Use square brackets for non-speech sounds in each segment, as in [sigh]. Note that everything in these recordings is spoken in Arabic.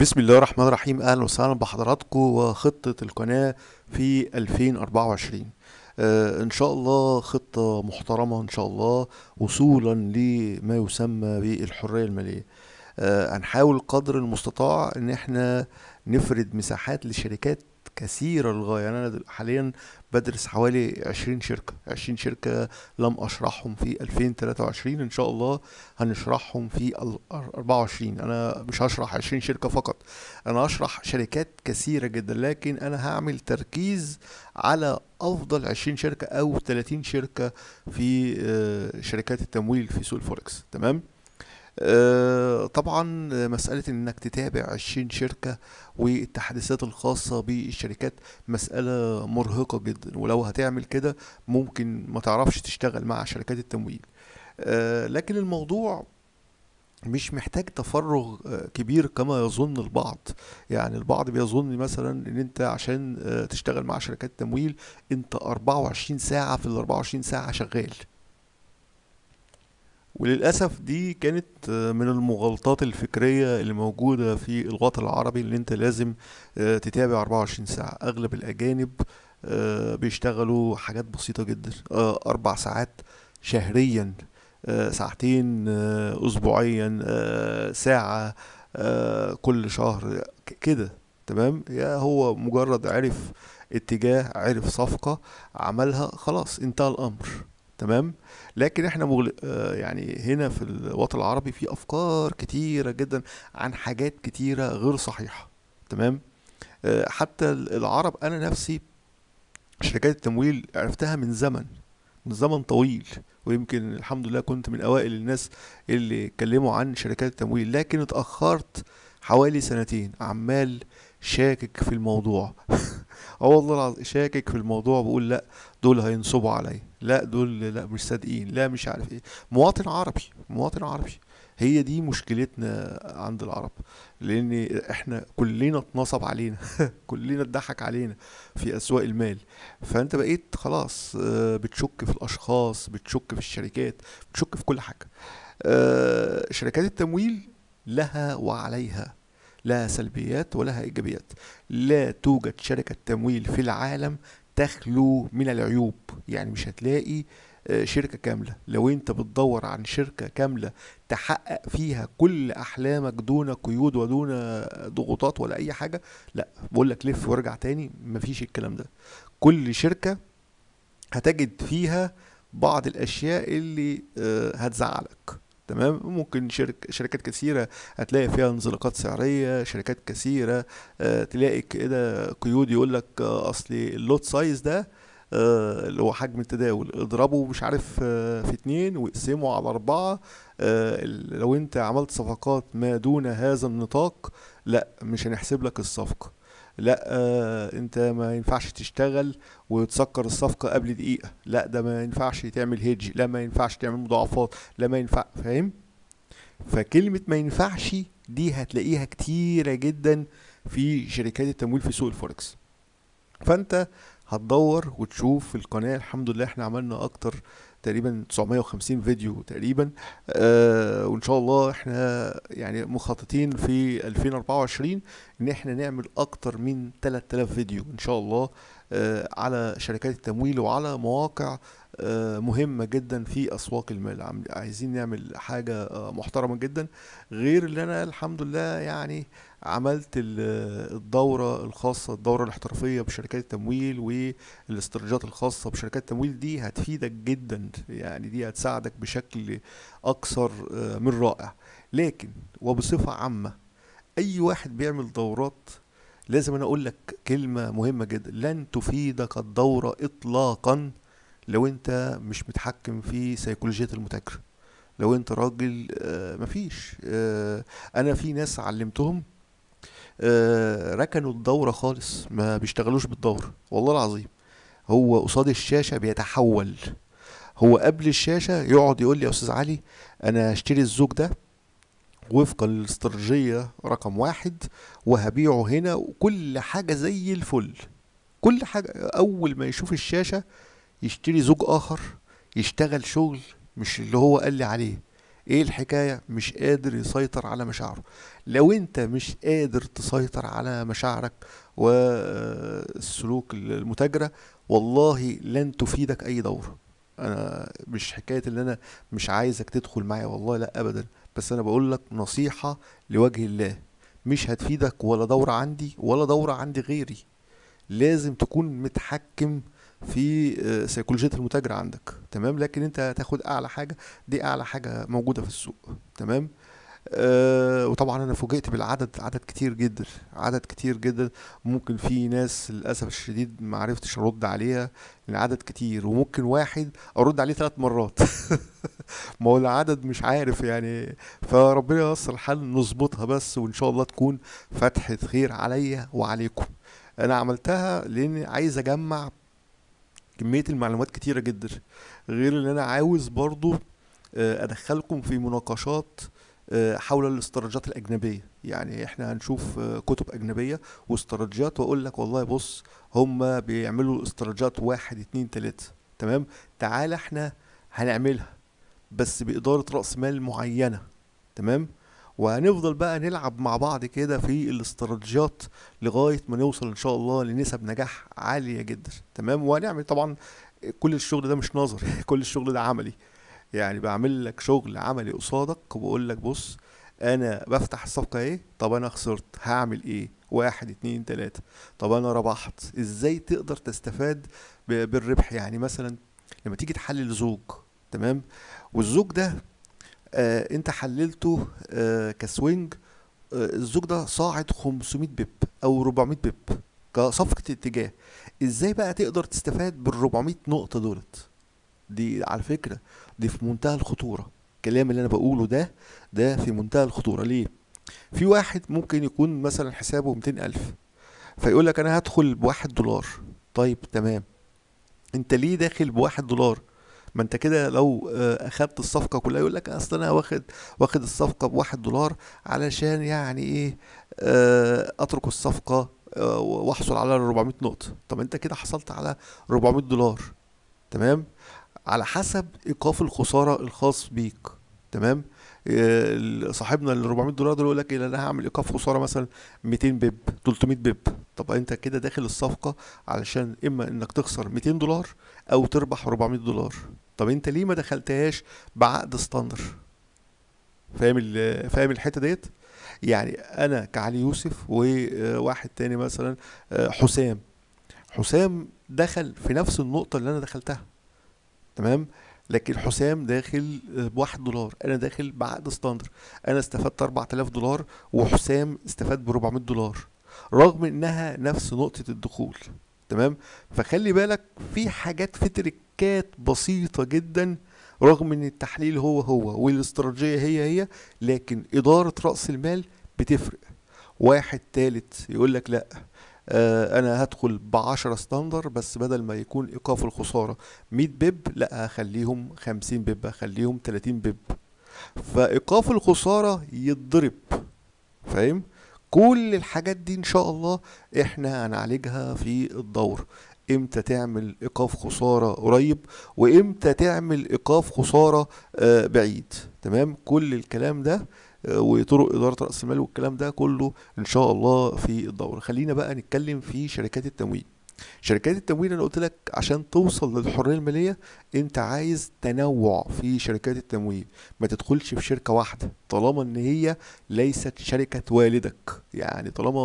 بسم الله الرحمن الرحيم اهلا وسهلا بحضراتكم وخطه القناه في 2024 آه ان شاء الله خطه محترمه ان شاء الله وصولا لما يسمى بالحريه الماليه آه، هنحاول قدر المستطاع ان احنا نفرد مساحات لشركات كثيرة للغاية يعني أنا حاليا بدرس حوالي 20 شركة 20 شركة لم أشرحهم في 2023 إن شاء الله هنشرحهم في 24 أنا مش هشرح 20 شركة فقط أنا هشرح شركات كثيرة جدا لكن أنا هعمل تركيز على أفضل 20 شركة أو 30 شركة في آه، شركات التمويل في سوق الفوركس تمام آه، طبعا مسألة انك تتابع 20 شركة والتحديثات الخاصة بالشركات مسألة مرهقة جدا ولو هتعمل كده ممكن ما تعرفش تشتغل مع شركات التمويل آه، لكن الموضوع مش محتاج تفرغ آه، كبير كما يظن البعض يعني البعض بيظن مثلا ان انت عشان تشتغل مع شركات تمويل انت 24 ساعة في ال 24 ساعة شغال وللأسف دي كانت آه، من المغالطات الفكرية اللي موجودة في الوطن العربي اللي انت لازم آه، تتابع 24 ساعة أغلب الأجانب آه، بيشتغلوا حاجات بسيطة جدا أربع ساعات شهريا ساعتين أسبوعيا ساعة كل شهر كده تمام يا هو مجرد عرف اتجاه عرف صفقة عملها خلاص انتهى الأمر تمام لكن احنا مغل... آه، يعني هنا في الوطن العربي في افكار كتيره جدا عن حاجات كتيره غير صحيحه تمام آه، حتى العرب انا نفسي شركات التمويل عرفتها من زمن من زمن طويل ويمكن الحمد لله كنت من اوائل الناس اللي اتكلموا عن شركات التمويل لكن اتاخرت حوالي سنتين عمال شاكك في الموضوع [laughs] اه والله شاكك في الموضوع بقول لا دول هينصبوا عليا لا دول لا مش صادقين لا مش عارف ايه مواطن عربي مواطن عربي هي دي مشكلتنا عند العرب لان احنا كلنا اتنصب علينا [laughs] كلنا اتضحك علينا في اسواق المال فانت بقيت خلاص آه، بتشك في الاشخاص بتشك في الشركات بتشك في كل حاجه آه، شركات التمويل لها وعليها لها سلبيات ولها ايجابيات لا توجد شركه تمويل في العالم تخلو من العيوب يعني مش هتلاقي آه، شركة كاملة لو انت بتدور عن شركة كاملة تحقق فيها كل احلامك دون قيود ودون ضغوطات ولا اي حاجة لا بقول لك لف وارجع تاني مفيش الكلام ده كل شركة هتجد فيها بعض الاشياء اللي آه، هتزعلك تمام ممكن شرك شركات كثيرة هتلاقي فيها انزلاقات سعرية شركات كثيرة آه، تلاقي كده إيه قيود يقول لك آه، اصل اللوت سايز ده آه، اللي هو حجم التداول اضربه مش عارف في اتنين واقسمه على اربعة لو انت عملت صفقات ما دون هذا النطاق لا مش هنحسب لك الصفقة لا آه انت ما ينفعش تشتغل وتسكر الصفقه قبل دقيقه لا ده ما ينفعش تعمل هيدج لا ما ينفعش تعمل مضاعفات لا ما ينفع فاهم فكلمه ما ينفعش دي هتلاقيها كتيره جدا في شركات التمويل في سوق الفوركس فانت هتدور وتشوف في القناه الحمد لله احنا عملنا اكتر تقريبا 950 فيديو تقريبا آه وان شاء الله احنا يعني مخططين في 2024 ان احنا نعمل اكتر من 3000 فيديو ان شاء الله آه على شركات التمويل وعلى مواقع آه مهمة جدا في أسواق المال عايزين نعمل حاجة آه، محترمة جدا غير اللي أنا الحمد لله يعني عملت الدورة الخاصة الدورة الاحترافية بشركات التمويل والاستراتيجيات الخاصة بشركات التمويل دي هتفيدك جدا يعني دي هتساعدك بشكل أكثر آه، من رائع لكن وبصفة عامة أي واحد بيعمل دورات لازم أنا أقول لك كلمة مهمة جدا لن تفيدك الدورة إطلاقا لو أنت مش متحكم في سيكولوجية المتاجر لو انت راجل آه، مفيش آه، انا في ناس علمتهم آه، ركنوا الدوره خالص ما بيشتغلوش بالدورة والله العظيم هو قصاد الشاشه بيتحول هو قبل الشاشه يقعد يقول لي يا استاذ علي انا هشتري الزوج ده وفقا للاستراتيجيه رقم واحد وهبيعه هنا وكل حاجه زي الفل كل حاجه اول ما يشوف الشاشه يشتري زوج اخر يشتغل شغل مش اللي هو قال لي عليه ايه الحكاية مش قادر يسيطر على مشاعره لو انت مش قادر تسيطر على مشاعرك والسلوك المتاجرة والله لن تفيدك اي دور انا مش حكاية ان انا مش عايزك تدخل معايا والله لا ابدا بس انا بقول لك نصيحة لوجه الله مش هتفيدك ولا دورة عندي ولا دورة عندي غيري لازم تكون متحكم في آه، سيكولوجيه المتاجر عندك تمام لكن انت هتاخد اعلى حاجه دي اعلى حاجه موجوده في السوق تمام أه وطبعا انا فوجئت بالعدد عدد كتير جدا عدد كتير جدا ممكن في ناس للاسف الشديد ما عرفتش ارد عليها العدد عدد كتير وممكن واحد ارد عليه ثلاث مرات [laughs] ما هو العدد مش عارف يعني فربنا ييسر الحال نظبطها بس وان شاء الله تكون فتحه خير عليا وعليكم انا عملتها لاني عايز اجمع كميه المعلومات كتيره جدا غير ان انا عاوز برضو آه، ادخلكم في مناقشات آه، حول الاستراتيجيات الاجنبيه يعني احنا هنشوف آه، كتب اجنبيه واستراتيجيات واقول لك والله بص هم بيعملوا استراتيجيات واحد اتنين تلاته تمام تعال احنا هنعملها بس باداره راس مال معينه تمام وهنفضل بقى نلعب مع بعض كده في الاستراتيجيات لغايه ما نوصل ان شاء الله لنسب نجاح عاليه جدا تمام وهنعمل طبعا كل الشغل ده مش نظري [laughs] كل الشغل ده عملي يعني بعمل لك شغل عملي قصادك وبقول لك بص انا بفتح الصفقه ايه طب انا خسرت هعمل ايه واحد اتنين تلاتة طب انا ربحت ازاي تقدر تستفاد بالربح يعني مثلا لما تيجي تحلل زوج تمام والزوج ده آه انت حللته آه كسوينج آه الزوج ده صاعد 500 بيب او 400 بيب كصفقة اتجاه ازاي بقى تقدر تستفاد بال 400 نقطة دولت دي على فكرة دي في منتهى الخطورة الكلام اللي انا بقوله ده ده في منتهى الخطورة ليه في واحد ممكن يكون مثلا حسابه 200 ألف فيقول لك انا هدخل بواحد دولار طيب تمام انت ليه داخل بواحد دولار ما انت كده لو آه، اخدت الصفقه كلها يقول لك اصل انا واخد واخد الصفقه بواحد دولار علشان يعني ايه آه، اترك الصفقه آه، واحصل على 400 نقطه طب انت كده حصلت على 400 دولار تمام على حسب ايقاف الخساره الخاص بيك تمام آه، صاحبنا ال 400 دولار دول يقول لك إيه، انا هعمل ايقاف خساره مثلا 200 بيب 300 بيب طب انت كده داخل الصفقه علشان اما انك تخسر 200 دولار او تربح 400 دولار طب انت ليه ما دخلتهاش بعقد ستاندر فاهم فاهم الحته ديت يعني انا كعلي يوسف وواحد تاني مثلا آه، حسام حسام دخل في نفس النقطه اللي انا دخلتها تمام لكن حسام داخل آه، بواحد دولار انا داخل بعقد ستاندر انا استفدت 4000 دولار وحسام استفاد ب 400 دولار رغم انها نفس نقطه الدخول تمام فخلي بالك في حاجات في تركات بسيطه جدا رغم ان التحليل هو هو والاستراتيجيه هي هي لكن اداره راس المال بتفرق واحد تالت يقول لك لا آه، انا هدخل ب 10 ستاندر بس بدل ما يكون ايقاف الخساره 100 بيب لا هخليهم 50 بيب هخليهم 30 بيب فايقاف الخساره يتضرب فاهم كل الحاجات دي ان شاء الله احنا هنعالجها في الدور امتى تعمل ايقاف خساره قريب وامتى تعمل ايقاف خساره آه، بعيد تمام كل الكلام ده آه، وطرق اداره راس المال والكلام ده كله ان شاء الله في الدوره خلينا بقى نتكلم في شركات التمويل شركات التمويل انا قلت لك عشان توصل للحريه الماليه انت عايز تنوع في شركات التمويل ما تدخلش في شركه واحده طالما ان هي ليست شركه والدك يعني طالما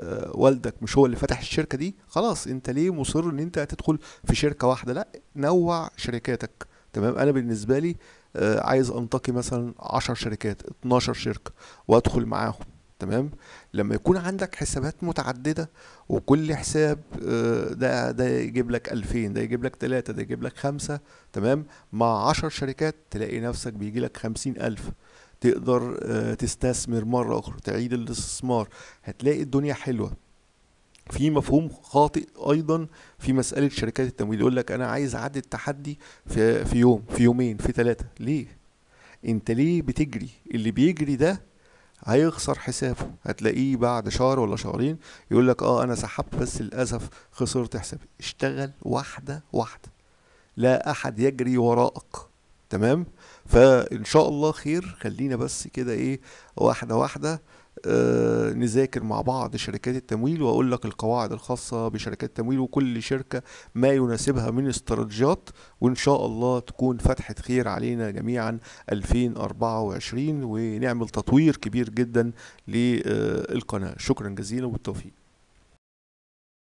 آه، والدك مش هو اللي فتح الشركه دي خلاص انت ليه مصر ان انت هتدخل في شركه واحده لا نوع شركاتك تمام انا بالنسبه لي آه، عايز انتقي مثلا 10 شركات 12 شركه وادخل معاهم تمام لما يكون عندك حسابات متعدده وكل حساب آه، ده ده يجيب لك 2000 ده يجيب لك 3 ده يجيب لك 5 تمام مع 10 شركات تلاقي نفسك بيجي لك 50000 تقدر آه، تستثمر مره اخرى تعيد الاستثمار هتلاقي الدنيا حلوه في مفهوم خاطئ ايضا في مساله شركات التمويل يقول لك انا عايز اعدي التحدي في, في يوم في يومين في ثلاثه ليه انت ليه بتجري اللي بيجري ده هيخسر حسابه هتلاقيه بعد شهر ولا شهرين يقول لك اه انا سحبت بس للاسف خسرت حسابي اشتغل واحده واحده لا احد يجري وراءك تمام فان شاء الله خير خلينا بس كده ايه واحده واحده آه، نذاكر مع بعض شركات التمويل واقول لك القواعد الخاصه بشركات التمويل وكل شركه ما يناسبها من استراتيجيات وان شاء الله تكون فتحه خير علينا جميعا 2024 ونعمل تطوير كبير جدا للقناه شكرا جزيلا والتوفيق